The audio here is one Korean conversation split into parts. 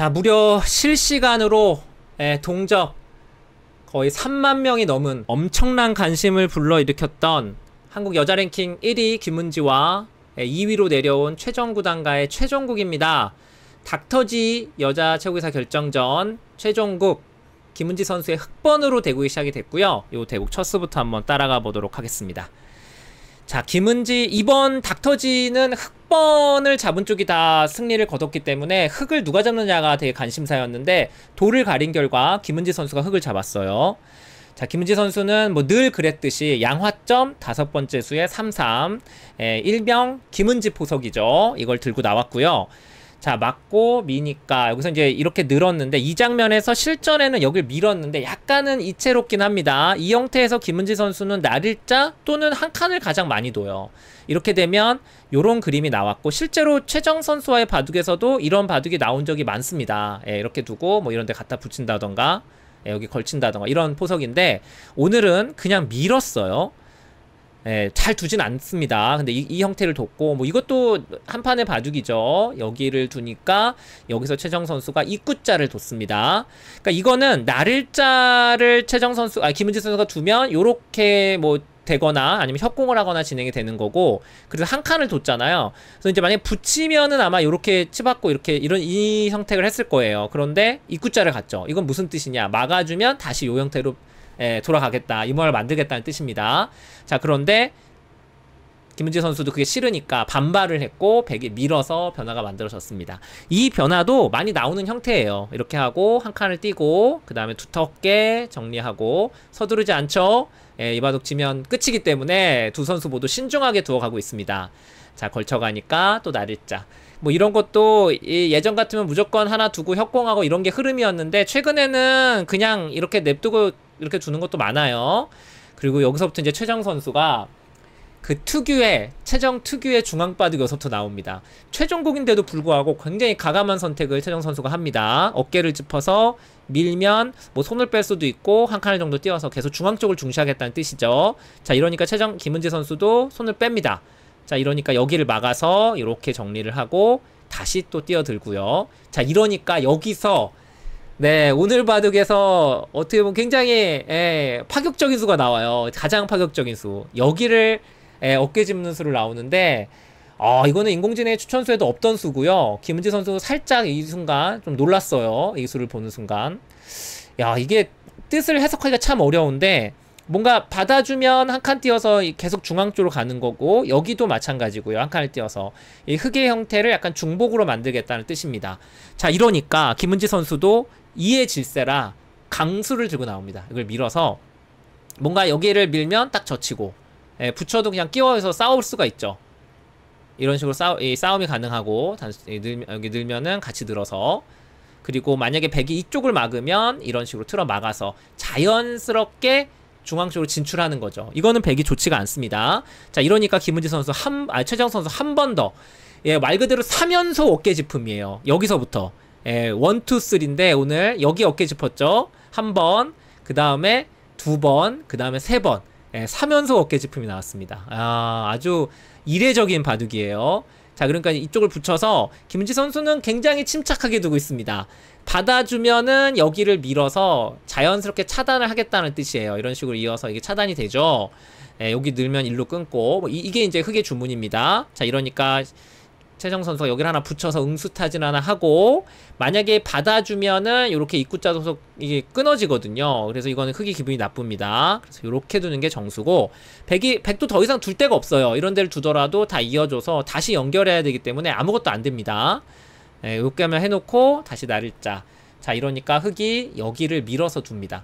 자 무려 실시간으로 에, 예, 동적 거의 3만 명이 넘은 엄청난 관심을 불러일으켰던 한국 여자 랭킹 1위 김은지와 2위로 예, 내려온 최정구단과의 최종국입니다. 닥터지 여자 최고기사 결정전 최종국 김은지 선수의 흑번으로 대국이 시작이 됐고요. 이 대국 첫 수부터 한번 따라가 보도록 하겠습니다. 자 김은지 이번 닥터지는 흑번을 잡은 쪽이 다 승리를 거뒀기 때문에 흑을 누가 잡느냐가 되게 관심사였는데 돌을 가린 결과 김은지 선수가 흑을 잡았어요 자 김은지 선수는 뭐 늘 그랬듯이 양화점 다섯 번째 수에 33 예, 일병 김은지 포석이죠 이걸 들고 나왔고요 자 맞고 미니까 여기서 이제 이렇게 늘었는데 이 장면에서 실전에는 여길 밀었는데 약간은 이채롭긴 합니다 이 형태에서 김은지 선수는 날일자 또는 한 칸을 가장 많이 둬요 이렇게 되면 요런 그림이 나왔고 실제로 최정 선수와의 바둑에서도 이런 바둑이 나온 적이 많습니다 예, 이렇게 두고 뭐 이런 데 갖다 붙인다던가 예, 여기 걸친다던가 이런 포석인데 오늘은 그냥 밀었어요 예, 잘 두진 않습니다. 근데 이, 이, 형태를 뒀고 뭐 이것도 한 판의 봐주기죠. 여기를 두니까 여기서 최정 선수가 입구자를 뒀습니다. 그러니까 이거는 나일자를 최정 선수 아 김은지 선수가 두면 요렇게 뭐 되거나 아니면 협공을 하거나 진행이 되는 거고 그래서 한 칸을 뒀잖아요 그래서 이제 만약에 붙이면은 아마 이렇게 치받고 이렇게 이런 이 형태를 했을 거예요 그런데 입구자를 갔죠 이건 무슨 뜻이냐 막아주면 다시 요 형태로 예, 돌아가겠다 이모을 만들겠다는 뜻입니다 자 그런데 김은지 선수도 그게 싫으니까 반발을 했고 백이 밀어서 변화가 만들어졌습니다. 이 변화도 많이 나오는 형태예요. 이렇게 하고 한 칸을 띄고 그 다음에 두텁게 정리하고 서두르지 않죠? 예, 이바둑 치면 끝이기 때문에 두 선수 모두 신중하게 두어가고 있습니다. 자 걸쳐가니까 또 날일자 뭐 이런 것도 예전 같으면 무조건 하나 두고 협공하고 이런 게 흐름이었는데 최근에는 그냥 이렇게 냅두고 이렇게 두는 것도 많아요. 그리고 여기서부터 이제 최정 선수가 그 특유의 최정 특유의 중앙바둑 요소도 나옵니다. 최종국인데도 불구하고 굉장히 과감한 선택을 최정 선수가 합니다. 어깨를 짚어서 밀면 뭐 손을 뺄 수도 있고 한 칸 정도 뛰어서 계속 중앙 쪽을 중시하겠다는 뜻이죠. 자 이러니까 최정 김은재 선수도 손을 뺍니다. 자 이러니까 여기를 막아서 이렇게 정리를 하고 다시 또 뛰어들고요. 자 이러니까 여기서 네, 오늘 바둑에서 어떻게 보면 굉장히 예, 파격적인 수가 나와요. 가장 파격적인 수. 여기를 예, 어깨 짚는 수를 나오는데 어, 이거는 인공지능의 추천수에도 없던 수고요. 김은지 선수 살짝 이 순간 좀 놀랐어요. 이 수를 보는 순간. 야, 이게 뜻을 해석하기가 참 어려운데 뭔가 받아주면 한 칸 띄어서 계속 중앙 쪽으로 가는 거고 여기도 마찬가지고요 한 칸을 띄어서 이 흙의 형태를 약간 중복으로 만들겠다는 뜻입니다 자 이러니까 김은지 선수도 이의 질세라 강수를 들고 나옵니다 이걸 밀어서 뭔가 여기를 밀면 딱 젖히고 예, 부처도 그냥 끼워서 싸울 수가 있죠. 이런 식으로 싸우, 이 싸움이 가능하고 단순히 늘, 여기 늘면은 같이 늘어서 그리고 만약에 백이 이쪽을 막으면 이런 식으로 틀어 막아서 자연스럽게 중앙 쪽으로 진출하는 거죠. 이거는 백이 좋지가 않습니다. 자 이러니까 김은지 선수 한 아, 최정 선수 한 번 더. 예, 말 그대로 3연속 어깨 짚음이에요. 여기서부터. 예, 1, 2, 3인데 오늘 여기 어깨 짚었죠. 한 번, 그 다음에 두 번, 그 다음에 세 번. 예, 3연속 어깨지품이 나왔습니다. 아, 아주 이례적인 바둑이에요. 자, 그러니까 이쪽을 붙여서 김지 선수는 굉장히 침착하게 두고 있습니다. 받아주면은 여기를 밀어서 자연스럽게 차단을 하겠다는 뜻이에요. 이런 식으로 이어서 이게 차단이 되죠. 예, 여기 늘면 일로 끊고 뭐 이, 게 이제 흑의 주문입니다. 자, 이러니까 최정 선수가 여기를 하나 붙여서 응수타진 하나 하고 만약에 받아주면은 이렇게 입구자 도석 이게 끊어지거든요. 그래서 이거는 크기 기분이 나쁩니다. 그래서 이렇게 두는 게 정수고 백이1도더 이상 둘 데가 없어요. 이런 데를 두더라도 다 이어줘서 다시 연결해야 되기 때문에 아무것도 안 됩니다. 예, 이렇게 하면 해놓고 다시 날일자 자 이러니까 흑이 여기를 밀어서 둡니다요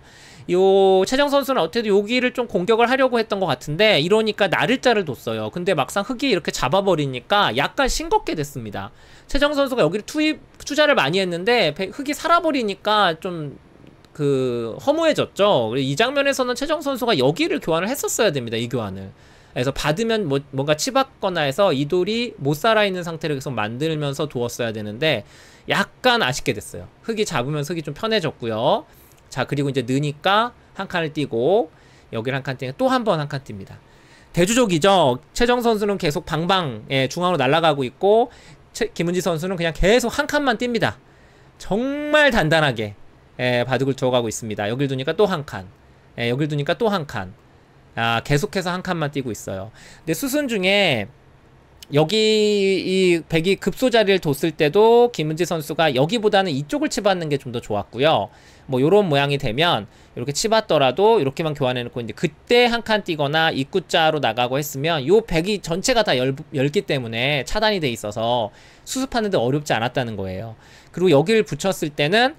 최정 선수는 어떻게든 여기를 좀 공격을 하려고 했던 것 같은데 이러니까 나를자를 뒀어요 근데 막상 흑이 이렇게 잡아버리니까 약간 싱겁게 됐습니다 최정 선수가 여기를 투입 투자를 많이 했는데 흑이 살아버리니까 좀 그 허무해졌죠. 이 장면에서는 최정 선수가 여기를 교환을 했었어야 됩니다. 이 교환을. 그래서 받으면 뭐, 뭔가 치받거나 해서 이 돌이 못 살아있는 상태를 계속 만들면서 두었어야 되는데 약간 아쉽게 됐어요. 흙이 잡으면 흙이 좀 편해졌고요. 자 그리고 이제 느니까 한 칸을 띄고 여기를 한 칸 띄고 또 한 번 한 칸 띕니다. 대주족이죠. 최정 선수는 계속 방방 예, 중앙으로 날아가고 있고 최, 김은지 선수는 그냥 계속 한 칸만 띕니다. 정말 단단하게 예, 바둑을 두어가고 있습니다. 여길 두니까 또 한 칸. 예, 여길 두니까 또 한 칸. 아, 계속해서 한 칸만 뛰고 있어요. 근데 수순 중에 여기 이 백이 급소 자리를 뒀을 때도 김은지 선수가 여기보다는 이쪽을 치받는 게 좀 더 좋았고요. 뭐 요런 모양이 되면 이렇게 치받더라도 이렇게만 교환해 놓고 이제 그때 한 칸 뛰거나 입구자로 나가고 했으면 요 백이 전체가 다 열, 열기 때문에 차단이 돼 있어서 수습하는데 어렵지 않았다는 거예요. 그리고 여기를 붙였을 때는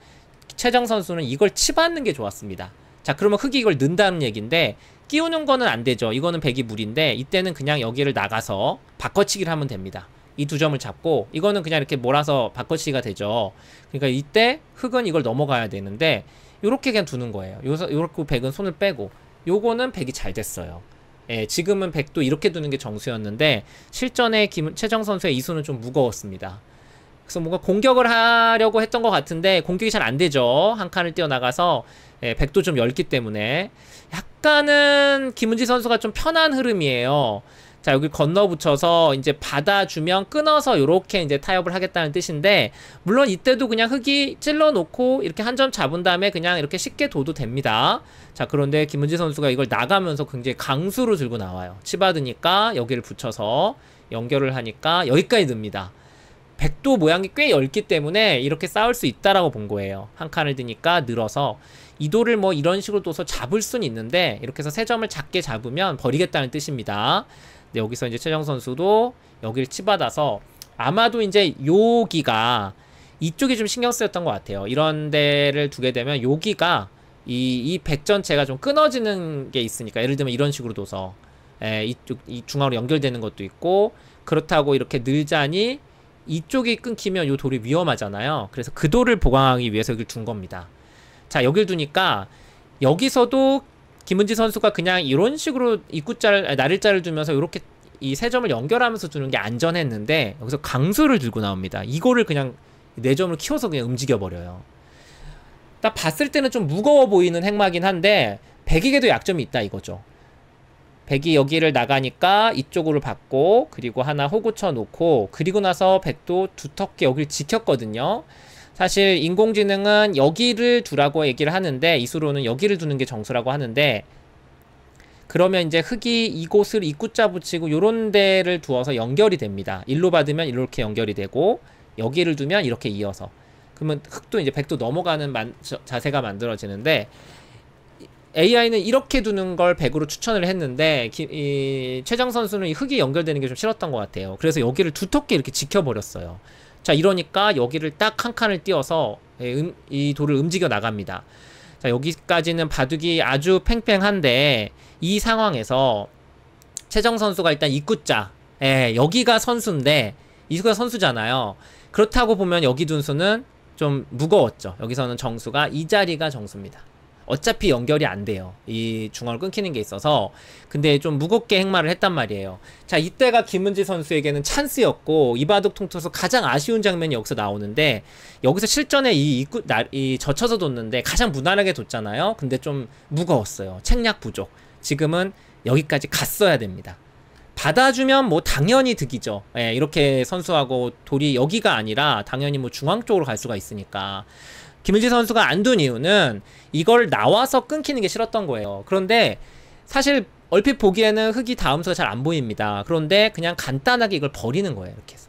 최정 선수는 이걸 치받는 게 좋았습니다. 자 그러면 흑이 이걸 는다는 얘기인데 끼우는 거는 안 되죠. 이거는 백이 물인데 이때는 그냥 여기를 나가서 바꿔치기를 하면 됩니다. 이 두 점을 잡고 이거는 그냥 이렇게 몰아서 바꿔치기가 되죠. 그러니까 이때 흙은 이걸 넘어가야 되는데 요렇게 그냥 두는 거예요. 요렇게백은 손을 빼고 요거는 백이잘 됐어요. 예, 지금은 백도 이렇게 두는 게 정수였는데 실전에 김, 최정 선수의 이수는 좀 무거웠습니다. 그래서 뭔가 공격을 하려고 했던 것 같은데 공격이 잘 안 되죠. 한 칸을 뛰어나가서 예, 백도 좀 열기 때문에 약간은 김은지 선수가 좀 편한 흐름이에요. 자 여기 건너 붙여서 이제 받아주면 끊어서 이렇게 이제 타협을 하겠다는 뜻인데 물론 이때도 그냥 흙이 찔러 놓고 이렇게 한 점 잡은 다음에 그냥 이렇게 쉽게 둬도 됩니다 자 그런데 김은지 선수가 이걸 나가면서 굉장히 강수로 들고 나와요 치받으니까 여기를 붙여서 연결을 하니까 여기까지 듭니다 백도 모양이 꽤 얇기 때문에 이렇게 쌓을 수 있다라고 본 거예요. 한 칸을 드니까 늘어서 이 돌을 뭐 이런 식으로 둬서 잡을 순 있는데 이렇게 해서 세 점을 작게 잡으면 버리겠다는 뜻입니다. 네, 여기서 이제 최정 선수도 여기를 치받아서 아마도 이제 여기가 이쪽이 좀 신경 쓰였던 것 같아요. 이런 데를 두게 되면 여기가 이, 이백 전체가 좀 끊어지는 게 있으니까 예를 들면 이런 식으로 둬서 에, 예, 이쪽 이 중앙으로 연결되는 것도 있고 그렇다고 이렇게 늘자니 이쪽이 끊기면 이 돌이 위험하잖아요. 그래서 그 돌을 보강하기 위해서 여기를 둔 겁니다. 자, 여길 두니까 여기서도 김은지 선수가 그냥 이런 식으로 입구자를 나릴자를 두면서 이렇게 이 세 점을 연결하면서 두는게 안전했는데 여기서 강수를 들고 나옵니다. 이거를 그냥 네 점을 키워서 그냥 움직여 버려요. 딱 봤을 때는 좀 무거워 보이는 행마긴 한데 백이게도 약점이 있다 이거죠. 백이 여기를 나가니까 이쪽으로 받고 그리고 하나 호구 쳐놓고 그리고 나서 백도 두텁게 여기를 지켰거든요. 사실 인공지능은 여기를 두라고 얘기를 하는데 이수로는 여기를 두는 게 정수라고 하는데 그러면 이제 흙이 이곳을 입구자 붙이고 요런 데를 두어서 연결이 됩니다. 일로 받으면 이렇게 연결이 되고 여기를 두면 이렇게 이어서 그러면 흙도 이제 백도 넘어가는 만, 자세가 만들어지는데 AI는 이렇게 두는 걸 100으로 추천을 했는데 기, 이 최장 선수는 이 흙이 연결되는 게 좀 싫었던 것 같아요. 그래서 여기를 두텁게 이렇게 지켜버렸어요. 자 이러니까 여기를 딱 한 칸을 띄어서 예, 음, 이 돌을 움직여 나갑니다. 자 여기까지는 바둑이 아주 팽팽한데 이 상황에서 최정 선수가 일단 입구자 예, 여기가 선수인데 이수가 선수잖아요. 그렇다고 보면 여기 둔수는 좀 무거웠죠. 여기서는 정수가 이 자리가 정수입니다. 어차피 연결이 안 돼요. 이 중앙을 끊기는 게 있어서. 근데 좀 무겁게 행마를 했단 말이에요. 자, 이때가 김은지 선수에게는 찬스였고, 이바둑 통틀어서 가장 아쉬운 장면이 여기서 나오는데, 여기서 실전에 이, 입구, 나, 이 젖혀서 뒀는데, 가장 무난하게 뒀잖아요. 근데 좀 무거웠어요. 책략 부족. 지금은 여기까지 갔어야 됩니다. 받아주면 뭐 당연히 득이죠. 예, 이렇게 선수하고 돌이 여기가 아니라 당연히 뭐 중앙 쪽으로 갈 수가 있으니까. 김은지 선수가 안 둔 이유는 이걸 나와서 끊기는 게 싫었던 거예요. 그런데 사실 얼핏 보기에는 흙이 다음 수가 잘 안 보입니다. 그런데 그냥 간단하게 이걸 버리는 거예요. 이렇게 해서.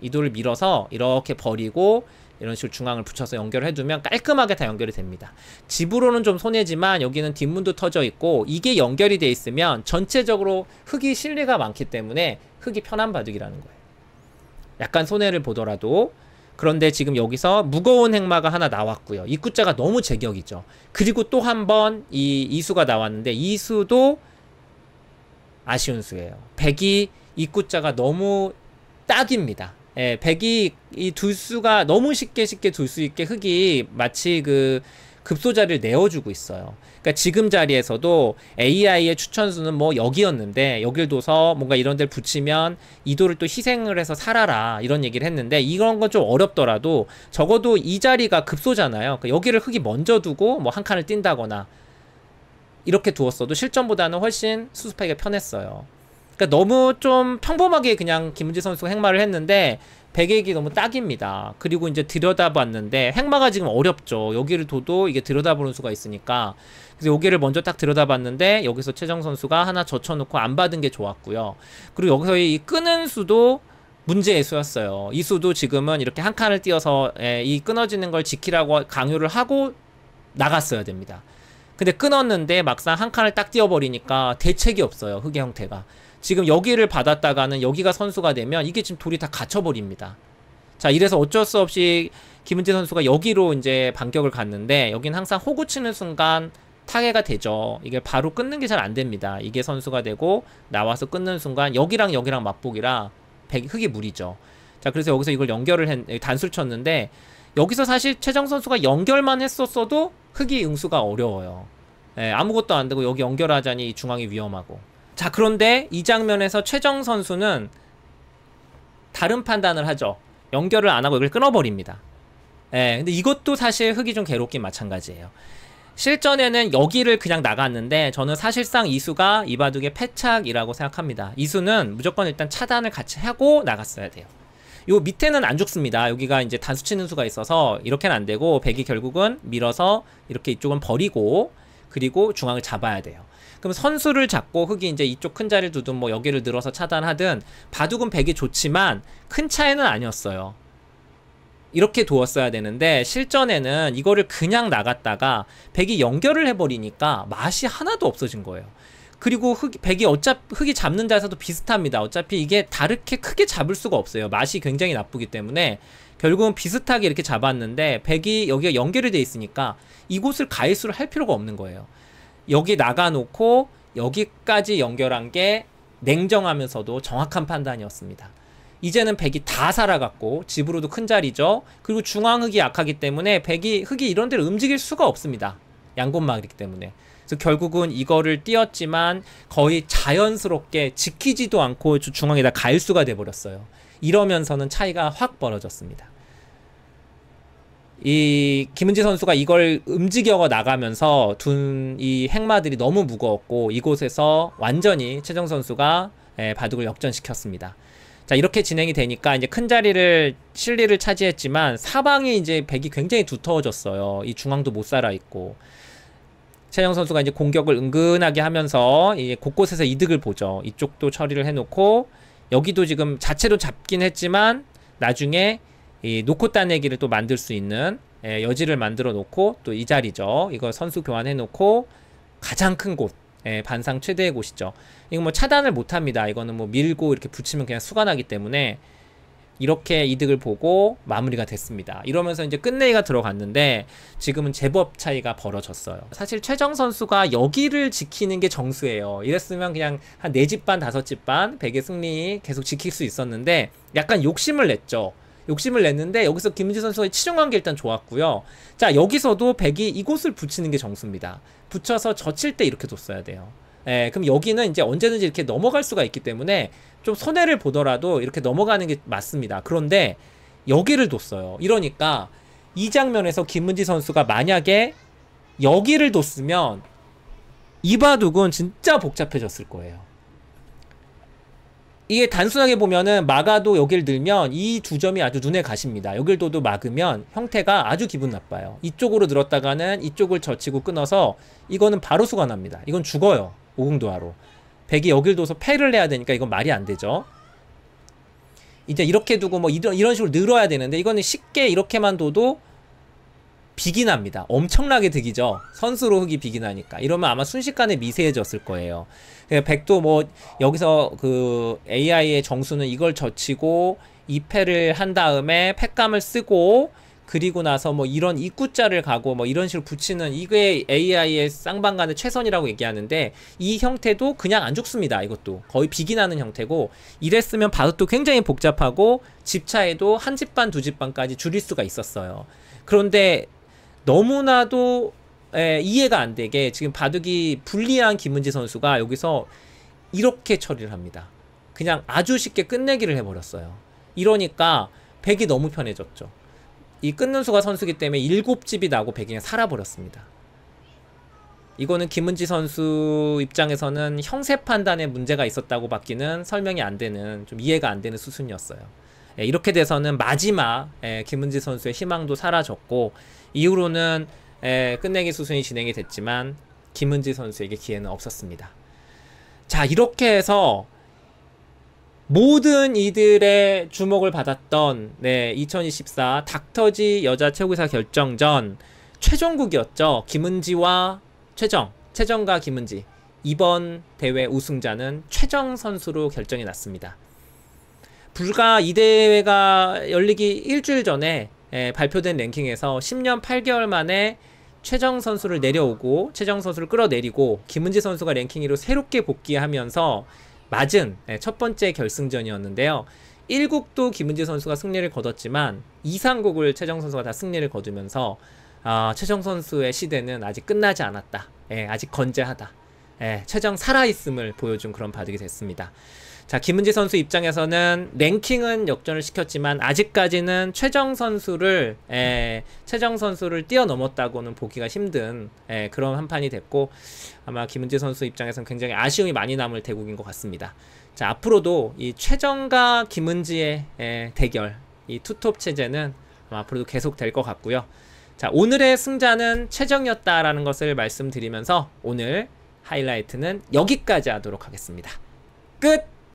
이돌을 밀어서 이렇게 버리고 이런 식으로 중앙을 붙여서 연결을 해두면 깔끔하게 다 연결이 됩니다. 집으로는 좀 손해지만 여기는 뒷문도 터져 있고 이게 연결이 돼 있으면 전체적으로 흙이 실리가 많기 때문에 흙이 편한 바둑이라는 거예요. 약간 손해를 보더라도 그런데 지금 여기서 무거운 행마가 하나 나왔고요. 입구자가 너무 제격이죠. 그리고 또 한 번 이 이수가 나왔는데 이수도 아쉬운 수예요. 백이 입구자가 너무 딱입니다. 예, 백이 이두 수가 너무 쉽게 쉽게 둘 수 있게 흙이 마치 그 급소자를 내어주고 있어요. 그러니까 지금 자리에서도 AI의 추천수는 뭐 여기였는데 여길 둬서 뭔가 이런 데를 붙이면 이도를 또 희생을 해서 살아라 이런 얘기를 했는데 이런 건 좀 어렵더라도 적어도 이 자리가 급소잖아요. 그러니까 여기를 흙이 먼저 두고 뭐 한 칸을 뛴다거나 이렇게 두었어도 실전보다는 훨씬 수습하기가 편했어요. 그러니까 너무 좀 평범하게 그냥 김은지 선수가 행마를 했는데 백액이 너무 딱입니다. 그리고 이제 들여다봤는데 행마가 지금 어렵죠. 여기를 둬도 이게 들여다보는 수가 있으니까 그래서 여기를 먼저 딱 들여다봤는데 여기서 최정 선수가 하나 젖혀놓고 안 받은 게 좋았고요. 그리고 여기서 이 끄는 수도 문제의 수였어요. 이 수도 지금은 이렇게 한 칸을 띄어서 예, 이 끊어지는 걸 지키라고 강요를 하고 나갔어야 됩니다. 근데 끊었는데 막상 한 칸을 딱 띄워버리니까 대책이 없어요. 흑의 형태가. 지금 여기를 받았다가는 여기가 선수가 되면 이게 지금 돌이 다 갇혀버립니다. 자, 이래서 어쩔 수 없이 김은재 선수가 여기로 이제 반격을 갔는데 여기는 항상 호구 치는 순간 타개가 되죠. 이게 바로 끊는 게 잘 안 됩니다. 이게 선수가 되고 나와서 끊는 순간 여기랑 여기랑 맞보기라 흑이 물이죠 자, 그래서 여기서 이걸 연결을 했, 예, 단수를 쳤는데 여기서 사실 최정 선수가 연결만 했었어도 흑이 응수가 어려워요. 예, 아무것도 안 되고 여기 연결하자니 중앙이 위험하고. 자 그런데 이 장면에서 최정 선수는 다른 판단을 하죠. 연결을 안 하고 이걸 끊어버립니다. 예, 근데 이것도 사실 흙이좀 괴롭긴 마찬가지예요. 실전에는 여기를 그냥 나갔는데 저는 사실상 이수가 이바둑의 패착이라고 생각합니다. 이수는 무조건 일단 차단을 같이 하고 나갔어야 돼요. 요 밑에는 안 죽습니다. 여기가 이제 단수 치는 수가 있어서 이렇게는 안 되고 백이 결국은 밀어서 이렇게 이쪽은 버리고 그리고 중앙을 잡아야 돼요. 그럼 선수를 잡고 흑이 이제 이쪽 큰 자리를 두든 뭐 여기를 늘어서 차단하든 바둑은 백이 좋지만 큰 차이는 아니었어요. 이렇게 두었어야 되는데 실전에는 이거를 그냥 나갔다가 백이 연결을 해버리니까 맛이 하나도 없어진 거예요. 그리고 흑이, 백이 어차피 흑이 잡는 자에서도 비슷합니다. 어차피 이게 다르게 크게 잡을 수가 없어요. 맛이 굉장히 나쁘기 때문에 결국은 비슷하게 이렇게 잡았는데 1이 여기가 연결이 돼 있으니까 이곳을 가일수를 할 필요가 없는 거예요. 여기 나가놓고 여기까지 연결한 게 냉정하면서도 정확한 판단이었습니다. 이제는 백이 다 살아갔고 집으로도 큰 자리죠. 그리고 중앙흙이 약하기 때문에 백이 흙이 이런 데로 움직일 수가 없습니다. 양곤막이기 때문에. 그래서 결국은 이거를 띄었지만 거의 자연스럽게 지키지도 않고 중앙에다 갈수가 돼버렸어요. 이러면서는 차이가 확 벌어졌습니다. 이 김은지 선수가 이걸 움직여 나가면서 둔 이 행마들이 너무 무거웠고 이곳에서 완전히 최정 선수가 예, 바둑을 역전시켰습니다. 자 이렇게 진행이 되니까 이제 큰 자리를 실리를 차지했지만 사방이 이제 백이 굉장히 두터워졌어요. 이 중앙도 못 살아 있고 최정 선수가 이제 공격을 은근하게 하면서 이제 곳곳에서 이득을 보죠. 이쪽도 처리를 해놓고 여기도 지금 자체로 잡긴 했지만 나중에 이 놓고 따내기를 또 만들 수 있는 예, 여지를 만들어 놓고 또 이 자리죠. 이거 선수 교환해 놓고 가장 큰 곳. 예, 반상 최대의 곳이죠. 이거 뭐 차단을 못 합니다. 이거는 뭐 밀고 이렇게 붙이면 그냥 수간하기 때문에 이렇게 이득을 보고 마무리가 됐습니다. 이러면서 이제 끝내기가 들어갔는데 지금은 제법 차이가 벌어졌어요. 사실 최정 선수가 여기를 지키는 게 정수예요. 이랬으면 그냥 한 4집 반, 5집 반 100의 승리 계속 지킬 수 있었는데 약간 욕심을 냈죠. 욕심을 냈는데 여기서 김은지 선수의 치중한 게 일단 좋았고요. 자 여기서도 백이 이곳을 붙이는 게 정수입니다. 붙여서 젖힐 때 이렇게 뒀어야 돼요. 예, 그럼 여기는 이제 언제든지 이렇게 넘어갈 수가 있기 때문에 좀 손해를 보더라도 이렇게 넘어가는 게 맞습니다. 그런데 여기를 뒀어요. 이러니까 이 장면에서 김은지 선수가 만약에 여기를 뒀으면 이바둑은 진짜 복잡해졌을 거예요. 이게 단순하게 보면은 막아도 여길 들면 이 두 점이 아주 눈에 가십니다. 여길 둬도 막으면 형태가 아주 기분 나빠요. 이쪽으로 늘었다가는 이쪽을 젖히고 끊어서 이거는 바로 수가 납니다. 이건 죽어요. 오공도화로. 백이 여길 둬서 패를 내야 되니까 이건 말이 안 되죠. 이제 이렇게 두고 뭐 이런 식으로 늘어야 되는데 이거는 쉽게 이렇게만 둬도 비긴합니다. 엄청나게 득이죠. 선수로 흑이 비긴하니까. 이러면 아마 순식간에 미세해졌을 거예요. 예, 백도 뭐 여기서 그 AI의 정수는 이걸 젖히고 2패를 한 다음에 패감을 쓰고 그리고 나서 뭐 이런 입구자를 가고 뭐 이런 식으로 붙이는 이게 AI의 쌍방간의 최선이라고 얘기하는데 이 형태도 그냥 안 죽습니다. 이것도 거의 비긴하는 형태고 이랬으면 바둑도 굉장히 복잡하고 집차에도 한 집반 두 집 반까지 줄일 수가 있었어요. 그런데 너무나도 에, 예, 이해가 안 되게 지금 바둑이 불리한 김은지 선수가 여기서 이렇게 처리를 합니다. 그냥 아주 쉽게 끝내기를 해버렸어요. 이러니까 백이 너무 편해졌죠. 이 끊는 수가 선수기 때문에 일곱 집이 나고 백이 그냥 살아버렸습니다. 이거는 김은지 선수 입장에서는 형세 판단에 문제가 있었다고 받기는 설명이 안 되는 좀 이해가 안 되는 수순이었어요. 예, 이렇게 돼서는 마지막 예, 김은지 선수의 희망도 사라졌고 이후로는 예, 끝내기 수순이 진행이 됐지만 김은지 선수에게 기회는 없었습니다. 자 이렇게 해서 모든 이들의 주목을 받았던 네, 2024 닥터지 여자 최고의사 결정전 최종국이었죠. 김은지와 최정, 최정과 김은지 이번 대회 우승자는 최정 선수로 결정이 났습니다. 불과 이 대회가 열리기 일주일 전에 예, 발표된 랭킹에서 10년 8개월 만에 최정 선수를 내려오고 최정 선수를 끌어내리고 김은지 선수가 랭킹 2로 새롭게 복귀하면서 맞은 예, 첫 번째 결승전이었는데요. 1국도 김은지 선수가 승리를 거뒀지만 2 3국을 최정 선수가 다 승리를 거두면서 아, 최정 선수의 시대는 아직 끝나지 않았다. 예, 아직 건재하다. 예, 최정 살아있음을 보여준 그런 바둑이 됐습니다. 자, 김은지 선수 입장에서는 랭킹은 역전을 시켰지만 아직까지는 최정 선수를 에, 예, 최정 선수를 뛰어넘었다고는 보기가 힘든 에, 예, 그런 한 판이 됐고 아마 김은지 선수 입장에서는 굉장히 아쉬움이 많이 남을 대국인 것 같습니다. 자, 앞으로도 이 최정과 김은지의 에, 예, 대결 이 투톱 체제는 아마 앞으로도 계속 될 것 같고요. 자, 오늘의 승자는 최정이었다라는 것을 말씀드리면서 오늘 하이라이트는 여기까지 하도록 하겠습니다. 끝!